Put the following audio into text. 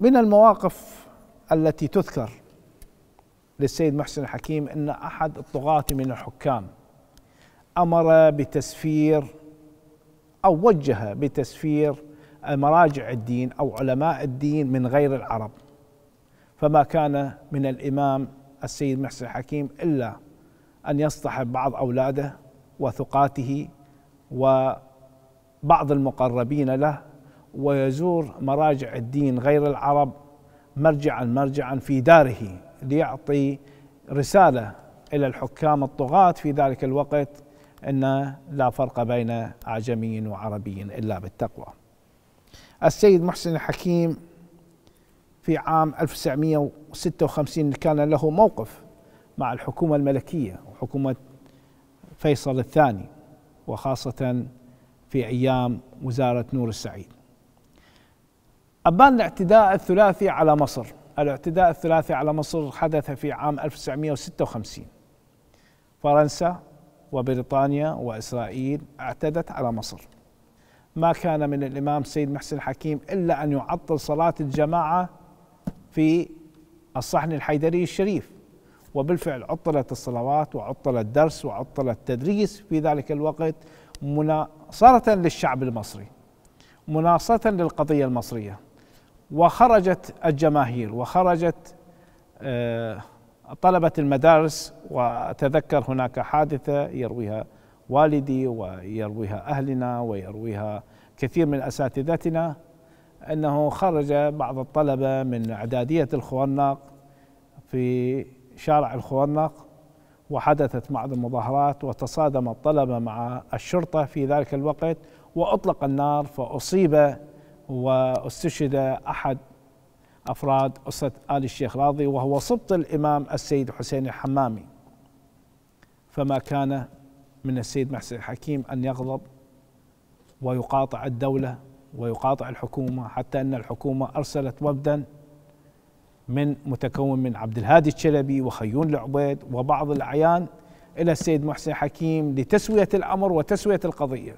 من المواقف التي تذكر للسيد محسن الحكيم ان احد الطغاة من الحكام امر بتسفير او وجه بتسفير مراجع الدين او علماء الدين من غير العرب فما كان من الامام السيد محسن الحكيم الا ان يصطحب بعض اولاده وثقاته وبعض المقربين له ويزور مراجع الدين غير العرب مرجعا مرجعا في داره ليعطي رساله الى الحكام الطغاة في ذلك الوقت ان لا فرق بين اعجمي وعربي الا بالتقوى. السيد محسن الحكيم في عام 1956 كان له موقف مع الحكومه الملكيه وحكومه فيصل الثاني وخاصه في ايام وزاره نور السعيد. أبان الاعتداء الثلاثي على مصر الاعتداء الثلاثي على مصر حدث في عام 1956 فرنسا وبريطانيا وإسرائيل اعتدت على مصر ما كان من الإمام سيد محسن حكيم إلا أن يعطل صلاة الجماعة في الصحن الحيدري الشريف وبالفعل عطلت الصلوات وعطل الدرس وعطل التدريس في ذلك الوقت مناصرة للشعب المصري مناصرة للقضية المصرية وخرجت الجماهير وخرجت آه، طلبة المدارس وأتذكر هناك حادثة يرويها والدي ويرويها أهلنا ويرويها كثير من أساتذتنا أنه خرج بعض الطلبة من إعدادية الخوانق في شارع الخوانق وحدثت بعض المظاهرات وتصادم الطلبة مع الشرطة في ذلك الوقت وأطلق النار فأصيب واستشهد أحد أفراد أسرة آل الشيخ راضي وهو سبط الإمام السيد حسين الحمامي فما كان من السيد محسن الحكيم أن يغضب ويقاطع الدولة ويقاطع الحكومة حتى أن الحكومة أرسلت وفدا من متكون من عبد الهادي الشلبي وخيون العبيد وبعض الأعيان إلى السيد محسن حكيم لتسوية الأمر وتسوية القضية